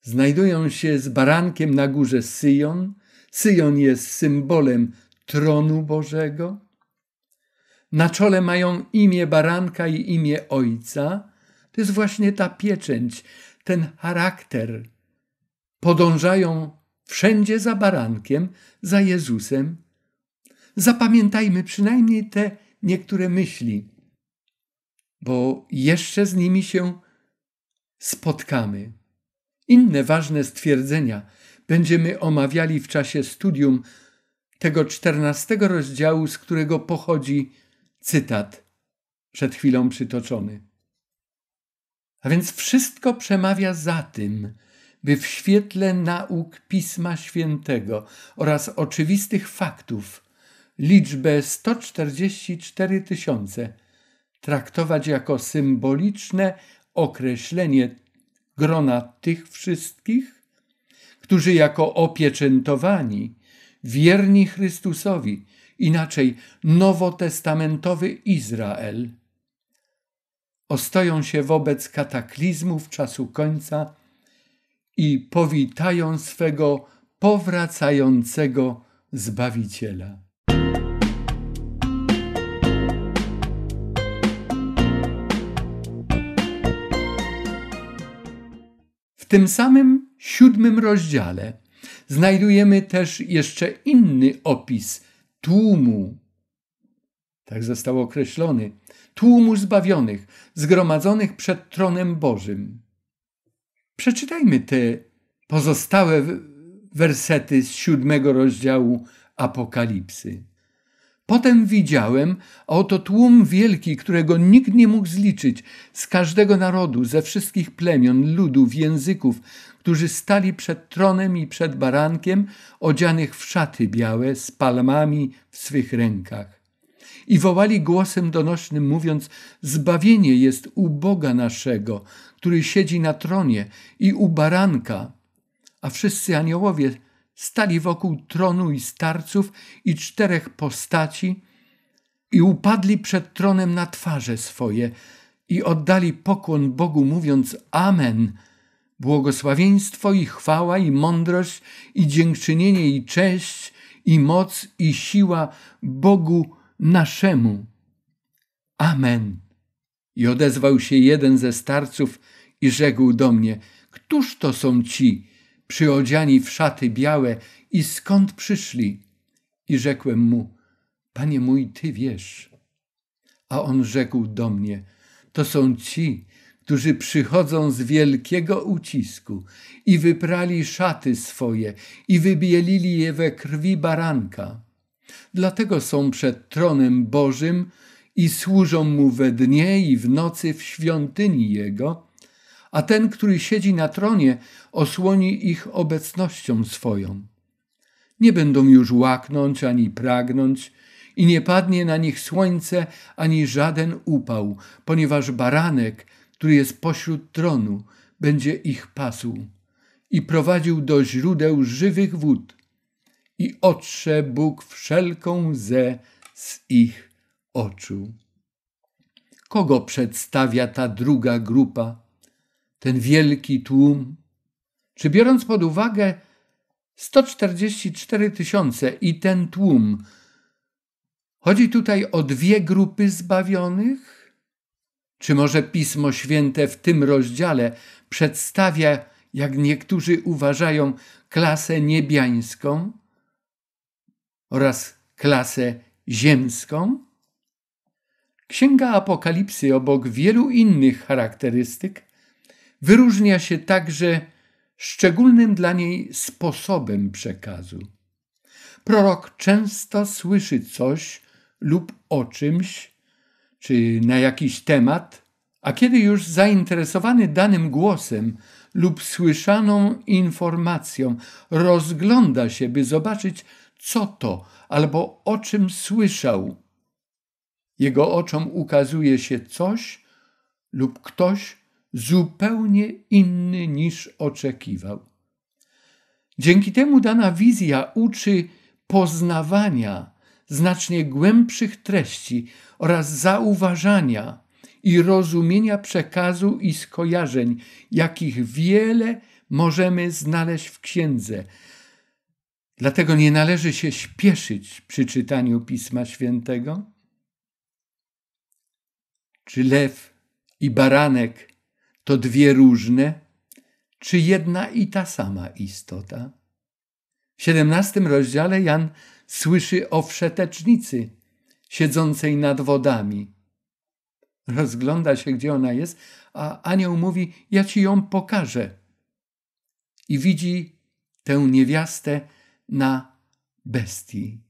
Znajdują się z barankiem na górze Syjon. Syjon jest symbolem tronu Bożego. Na czole mają imię baranka i imię ojca. To jest właśnie ta pieczęć, ten charakter. Podążają wszędzie za barankiem, za Jezusem. Zapamiętajmy przynajmniej te niektóre myśli, bo jeszcze z nimi się spotkamy. Inne ważne stwierdzenia będziemy omawiali w czasie studium tego czternastego rozdziału, z którego pochodzi cytat przed chwilą przytoczony. A więc wszystko przemawia za tym, by w świetle nauk Pisma Świętego oraz oczywistych faktów liczbę 144 tysiące traktować jako symboliczne określenie grona tych wszystkich, którzy jako opieczętowani, wierni Chrystusowi, inaczej nowotestamentowy Izrael, ostoją się wobec kataklizmów czasu końca i powitają swego powracającego Zbawiciela. W tym samym siódmym rozdziale znajdujemy też jeszcze inny opis tłumu, tak został określony, tłumu zbawionych, zgromadzonych przed tronem Bożym. Przeczytajmy te pozostałe wersety z siódmego rozdziału Apokalipsy. Potem widziałem, oto tłum wielki, którego nikt nie mógł zliczyć, z każdego narodu, ze wszystkich plemion, ludów, języków, którzy stali przed tronem i przed barankiem, odzianych w szaty białe, z palmami w swych rękach. I wołali głosem donośnym, mówiąc: Zbawienie jest u Boga naszego, który siedzi na tronie, i u baranka. A wszyscy aniołowie stali wokół tronu i starców i czterech postaci i upadli przed tronem na twarze swoje i oddali pokłon Bogu, mówiąc Amen. Błogosławieństwo i chwała i mądrość i dziękczynienie i cześć i moc i siła Bogu naszemu. Amen. I odezwał się jeden ze starców i rzekł do mnie: Któż to są ci? przyodziani w szaty białe i skąd przyszli? I rzekłem mu, Panie mój, Ty wiesz. A on rzekł do mnie, to są ci, którzy przychodzą z wielkiego ucisku i wyprali szaty swoje i wybielili je we krwi baranka. Dlatego są przed tronem Bożym i służą mu we dnie i w nocy w świątyni jego, a ten, który siedzi na tronie, osłoni ich obecnością swoją. Nie będą już łaknąć ani pragnąć, i nie padnie na nich słońce ani żaden upał, ponieważ baranek, który jest pośród tronu, będzie ich pasł i prowadził do źródeł żywych wód i otrze Bóg wszelką ze z ich oczu. Kogo przedstawia ta druga grupa? ten wielki tłum, czy biorąc pod uwagę 144 tysiące i ten tłum, chodzi tutaj o dwie grupy zbawionych? Czy może Pismo Święte w tym rozdziale przedstawia, jak niektórzy uważają, klasę niebiańską oraz klasę ziemską? Księga Apokalipsy obok wielu innych charakterystyk wyróżnia się także szczególnym dla niej sposobem przekazu. Prorok często słyszy coś lub o czymś, czy na jakiś temat, a kiedy już zainteresowany danym głosem lub słyszaną informacją, rozgląda się, by zobaczyć, co to albo o czym słyszał. Jego oczom ukazuje się coś lub ktoś, zupełnie inny niż oczekiwał. Dzięki temu dana wizja uczy poznawania znacznie głębszych treści oraz zauważania i rozumienia przekazu i skojarzeń, jakich wiele możemy znaleźć w Księdze. Dlatego nie należy się śpieszyć przy czytaniu Pisma Świętego. Czy lew i baranek to dwie różne, czy jedna i ta sama istota? W XVII rozdziale Jan słyszy o wszetecznicy siedzącej nad wodami. Rozgląda się, gdzie ona jest, a anioł mówi: Ja ci ją pokażę. I widzi tę niewiastę na bestii,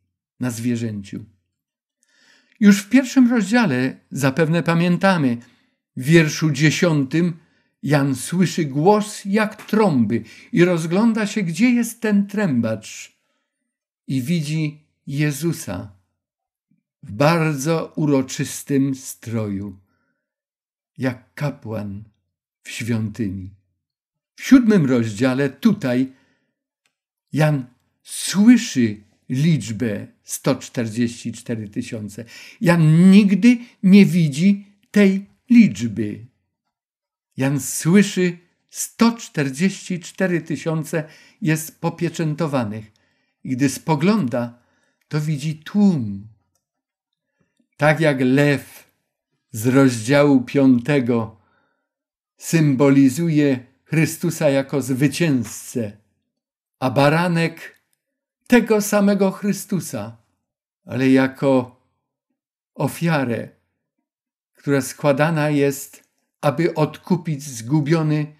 na zwierzęciu. Już w pierwszym rozdziale zapewne pamiętamy, w wierszu dziesiątym Jan słyszy głos jak trąby i rozgląda się, gdzie jest ten trębacz. I widzi Jezusa w bardzo uroczystym stroju, jak kapłan w świątyni. W siódmym rozdziale tutaj Jan słyszy liczbę 144 tysiące. Jan nigdy nie widzi tej liczby. Jan słyszy 144 tysiące jest popieczętowanych i gdy spogląda, to widzi tłum. Tak jak lew z rozdziału piątego symbolizuje Chrystusa jako zwycięzcę, a baranek tego samego Chrystusa, ale jako ofiarę która składana jest, aby odkupić zgubiony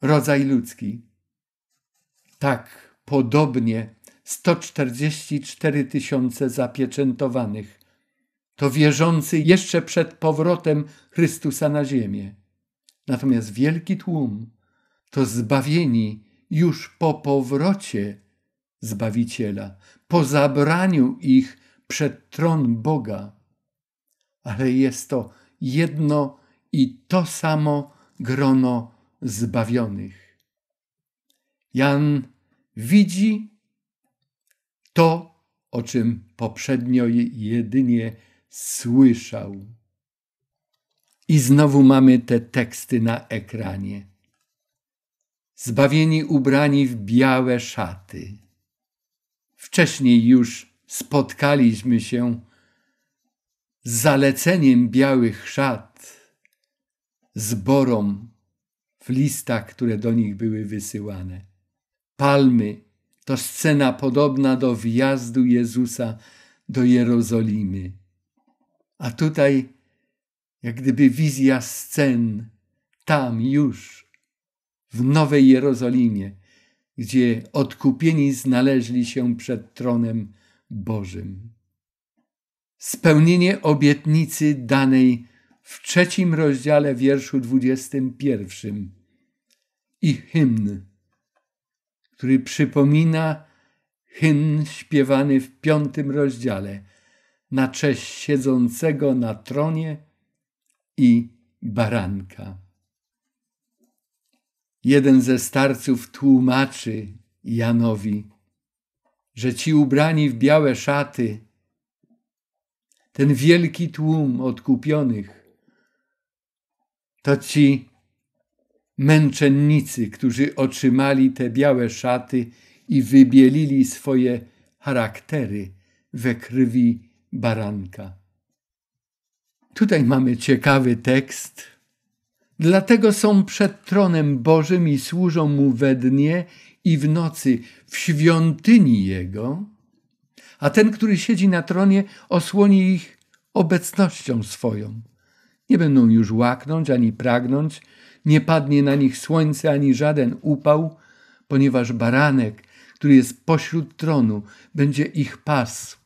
rodzaj ludzki. Tak, podobnie 144 tysiące zapieczętowanych to wierzący jeszcze przed powrotem Chrystusa na ziemię. Natomiast wielki tłum to zbawieni już po powrocie Zbawiciela, po zabraniu ich przed tron Boga ale jest to jedno i to samo grono zbawionych. Jan widzi to, o czym poprzednio jedynie słyszał. I znowu mamy te teksty na ekranie. Zbawieni ubrani w białe szaty. Wcześniej już spotkaliśmy się zaleceniem białych szat zborom w listach, które do nich były wysyłane. Palmy to scena podobna do wjazdu Jezusa do Jerozolimy. A tutaj, jak gdyby wizja scen, tam już, w Nowej Jerozolimie, gdzie odkupieni znaleźli się przed tronem Bożym spełnienie obietnicy danej w trzecim rozdziale wierszu 21 i hymn, który przypomina hymn śpiewany w piątym rozdziale na cześć siedzącego na tronie i baranka. Jeden ze starców tłumaczy Janowi, że ci ubrani w białe szaty ten wielki tłum odkupionych, to ci męczennicy, którzy otrzymali te białe szaty i wybielili swoje charaktery we krwi baranka. Tutaj mamy ciekawy tekst. Dlatego są przed tronem Bożym i służą mu we dnie i w nocy w świątyni Jego, a ten, który siedzi na tronie, osłoni ich obecnością swoją. Nie będą już łaknąć ani pragnąć, nie padnie na nich słońce ani żaden upał, ponieważ baranek, który jest pośród tronu, będzie ich pasł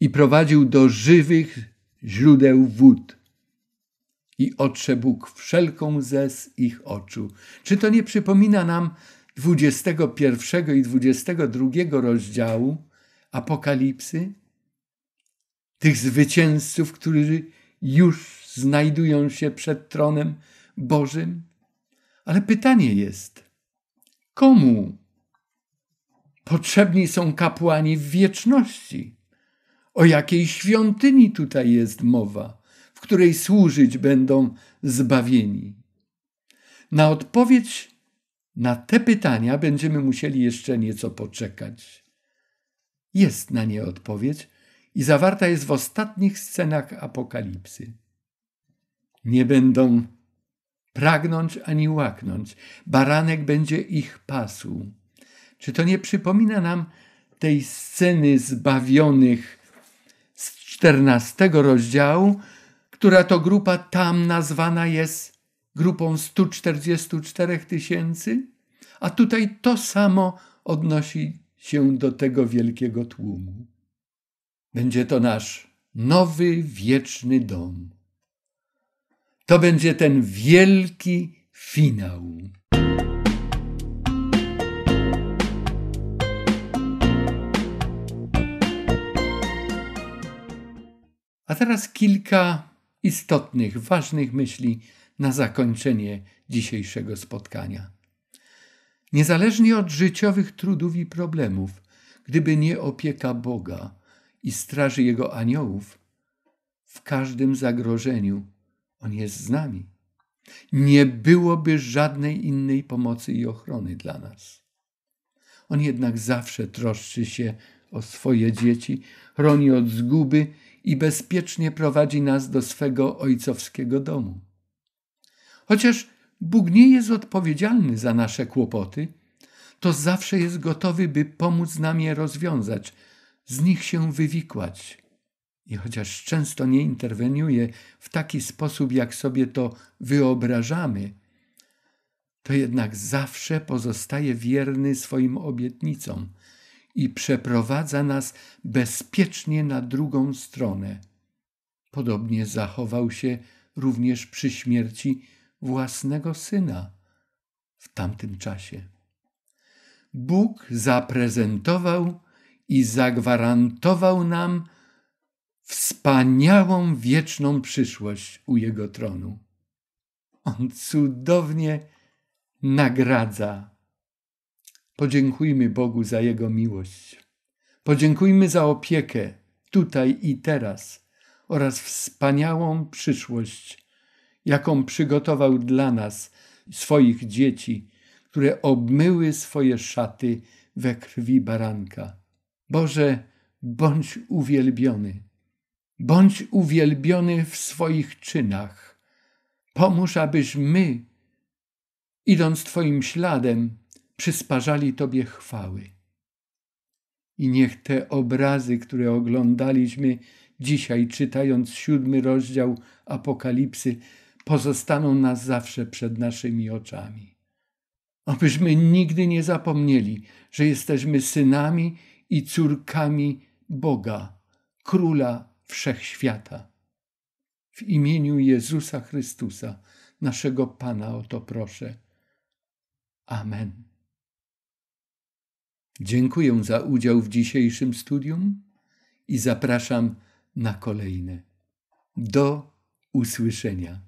i prowadził do żywych źródeł wód. I otrze Bóg wszelką ze z ich oczu. Czy to nie przypomina nam 21 i 22 rozdziału Apokalipsy, tych zwycięzców, którzy już znajdują się przed tronem Bożym. Ale pytanie jest, komu potrzebni są kapłani w wieczności? O jakiej świątyni tutaj jest mowa, w której służyć będą zbawieni? Na odpowiedź na te pytania będziemy musieli jeszcze nieco poczekać. Jest na nie odpowiedź i zawarta jest w ostatnich scenach Apokalipsy. Nie będą pragnąć ani łaknąć, baranek będzie ich pasł. Czy to nie przypomina nam tej sceny zbawionych z czternastego rozdziału, która to grupa tam nazwana jest grupą 144 tysięcy? A tutaj to samo odnosi się do tego wielkiego tłumu. Będzie to nasz nowy, wieczny dom. To będzie ten wielki finał. A teraz kilka istotnych, ważnych myśli na zakończenie dzisiejszego spotkania. Niezależnie od życiowych trudów i problemów, gdyby nie opieka Boga i straży Jego aniołów, w każdym zagrożeniu On jest z nami. Nie byłoby żadnej innej pomocy i ochrony dla nas. On jednak zawsze troszczy się o swoje dzieci, chroni od zguby i bezpiecznie prowadzi nas do swego ojcowskiego domu. Chociaż Bóg nie jest odpowiedzialny za nasze kłopoty, to zawsze jest gotowy, by pomóc nam je rozwiązać, z nich się wywikłać. I chociaż często nie interweniuje w taki sposób, jak sobie to wyobrażamy, to jednak zawsze pozostaje wierny swoim obietnicom i przeprowadza nas bezpiecznie na drugą stronę. Podobnie zachował się również przy śmierci własnego syna w tamtym czasie. Bóg zaprezentował i zagwarantował nam wspaniałą wieczną przyszłość u Jego tronu. On cudownie nagradza. Podziękujmy Bogu za Jego miłość. Podziękujmy za opiekę tutaj i teraz oraz wspaniałą przyszłość jaką przygotował dla nas, swoich dzieci, które obmyły swoje szaty we krwi baranka. Boże, bądź uwielbiony. Bądź uwielbiony w swoich czynach. Pomóż, abyś my, idąc Twoim śladem, przysparzali Tobie chwały. I niech te obrazy, które oglądaliśmy dzisiaj, czytając siódmy rozdział Apokalipsy, pozostaną nas zawsze przed naszymi oczami. Obyśmy nigdy nie zapomnieli, że jesteśmy synami i córkami Boga, Króla Wszechświata. W imieniu Jezusa Chrystusa, naszego Pana, o to proszę. Amen. Dziękuję za udział w dzisiejszym studium i zapraszam na kolejne. Do usłyszenia.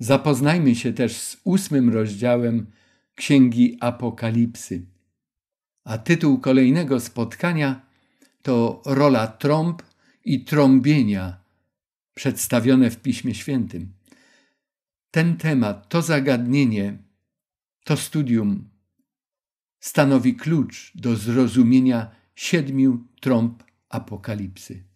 Zapoznajmy się też z ósmym rozdziałem Księgi Apokalipsy. A tytuł kolejnego spotkania to rola trąb i trąbienia przedstawione w Piśmie Świętym. Ten temat, to zagadnienie, to studium stanowi klucz do zrozumienia siedmiu trąb Apokalipsy.